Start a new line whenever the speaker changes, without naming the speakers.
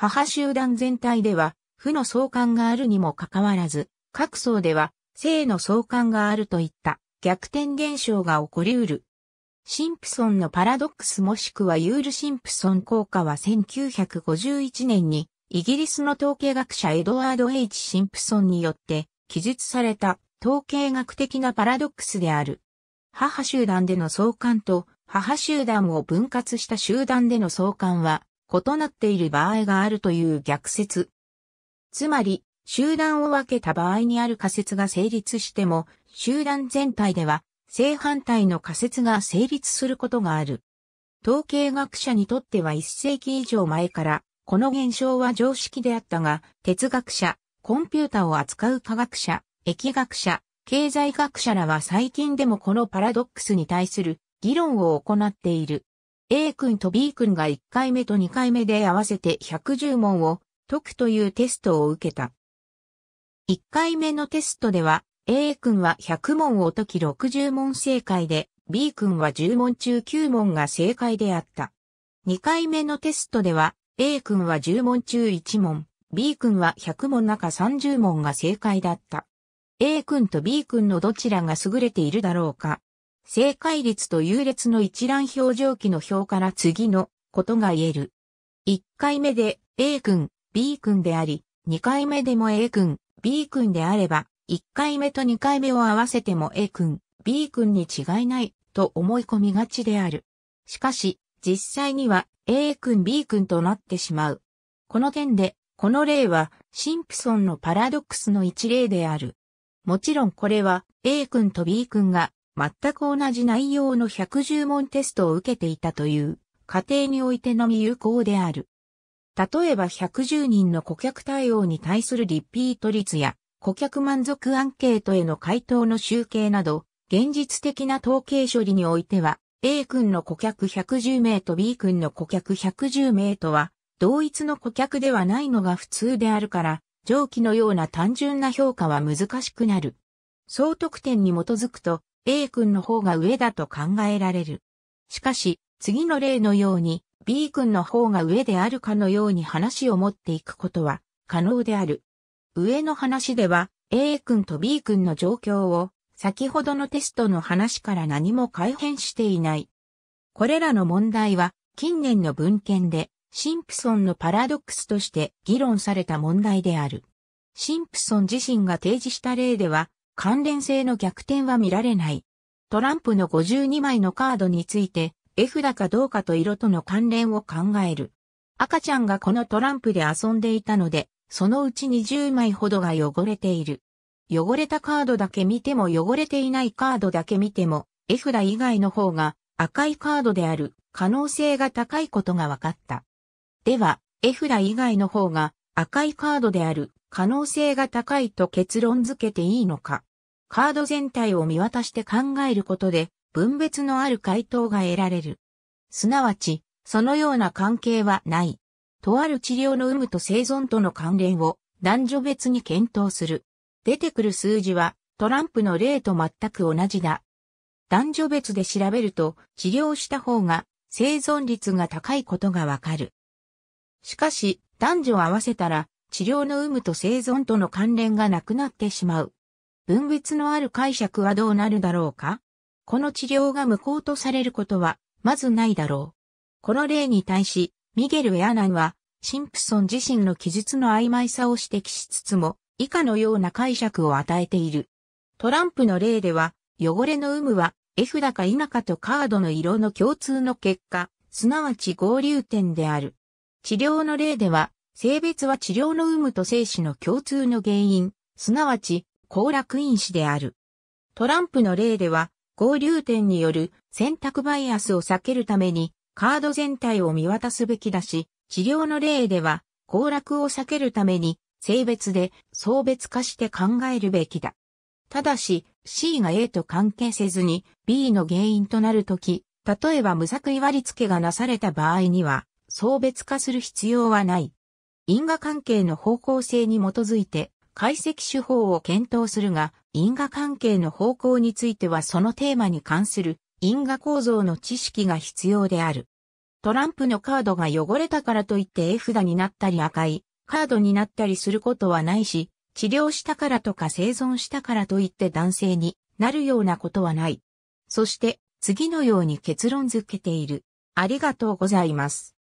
母集団全体では、負の相関があるにもかかわらず、各層では、性の相関があるといった逆転現象が起こりうる。シンプソンのパラドックスもしくはユール・シンプソン効果は1951年にイギリスの統計学者エドワード・ H・ シンプソンによって記述された統計学的なパラドックスである。母集団での相関と母集団を分割した集団での相関は異なっている場合があるという逆説。つまり、集団を分けた場合にある仮説が成立しても、集団全体では正反対の仮説が成立することがある。統計学者にとっては1世紀以上前から、この現象は常識であったが、哲学者、コンピュータを扱う科学者、疫学者、経済学者らは最近でもこのパラドックスに対する議論を行っている。A 君と B 君が1回目と2回目で合わせて110問を解くというテストを受けた。1回目のテストでは A 君は100問を解き60問正解で B 君は10問中9問が正解であった。2回目のテストでは A 君は10問中1問、B 君は100問中30問が正解だった。A 君と B 君のどちらが優れているだろうか正解率と優劣の一覧表情記の表から次のことが言える。1回目で A 君、B 君であり、2回目でも A 君、B 君であれば、1回目と2回目を合わせても A 君、B 君に違いないと思い込みがちである。しかし、実際には A 君 B 君となってしまう。この点で、この例はシンプソンのパラドックスの一例である。もちろんこれは A 君と B 君が全く同じ内容の110問テストを受けていたという過程においてのみ有効である。例えば110人の顧客対応に対するリピート率や顧客満足アンケートへの回答の集計など、現実的な統計処理においては、A 君の顧客110名と B 君の顧客110名とは、同一の顧客ではないのが普通であるから、上記のような単純な評価は難しくなる。総得点に基づくと、A 君の方が上だと考えられる。しかし、次の例のように B 君の方が上であるかのように話を持っていくことは可能である。上の話では A 君と B 君の状況を先ほどのテストの話から何も改変していない。これらの問題は近年の文献でシンプソンのパラドックスとして議論された問題である。シンプソン自身が提示した例では関連性の逆転は見られない。トランプの52枚のカードについて、絵札かどうかと色との関連を考える。赤ちゃんがこのトランプで遊んでいたので、そのうち20枚ほどが汚れている。汚れたカードだけ見ても汚れていないカードだけ見ても、絵札以外の方が赤いカードである可能性が高いことが分かった。では、絵札以外の方が赤いカードである可能性が高いと結論付けていいのかカード全体を見渡して考えることで、分別のある回答が得られる。すなわち、そのような関係はない。とある治療の有無と生存との関連を男女別に検討する。出てくる数字はトランプの例と全く同じだ。男女別で調べると治療した方が生存率が高いことがわかる。しかし男女を合わせたら治療の有無と生存との関連がなくなってしまう。分別のある解釈はどうなるだろうかこの治療が無効とされることは、まずないだろう。この例に対し、ミゲル・エアナンは、シンプソン自身の記述の曖昧さを指摘しつつも、以下のような解釈を与えている。トランプの例では、汚れの有無は、絵札か否かとカードの色の共通の結果、すなわち合流点である。治療の例では、性別は治療の有無と生死の共通の原因、すなわち行楽因子である。トランプの例では、合流点による選択バイアスを避けるために、カード全体を見渡すべきだし、治療の例では、交楽を避けるために、性別で層別化して考えるべきだ。ただし、C が A と関係せずに B の原因となるとき、例えば無作為割付がなされた場合には、層別化する必要はない。因果関係の方向性に基づいて、解析手法を検討するが、因果関係の方向についてはそのテーマに関する因果構造の知識が必要である。トランプのカードが汚れたからといって絵札になったり赤いカードになったりすることはないし、治療したからとか生存したからといって男性になるようなことはない。そして次のように結論付けている。ありがとうございます。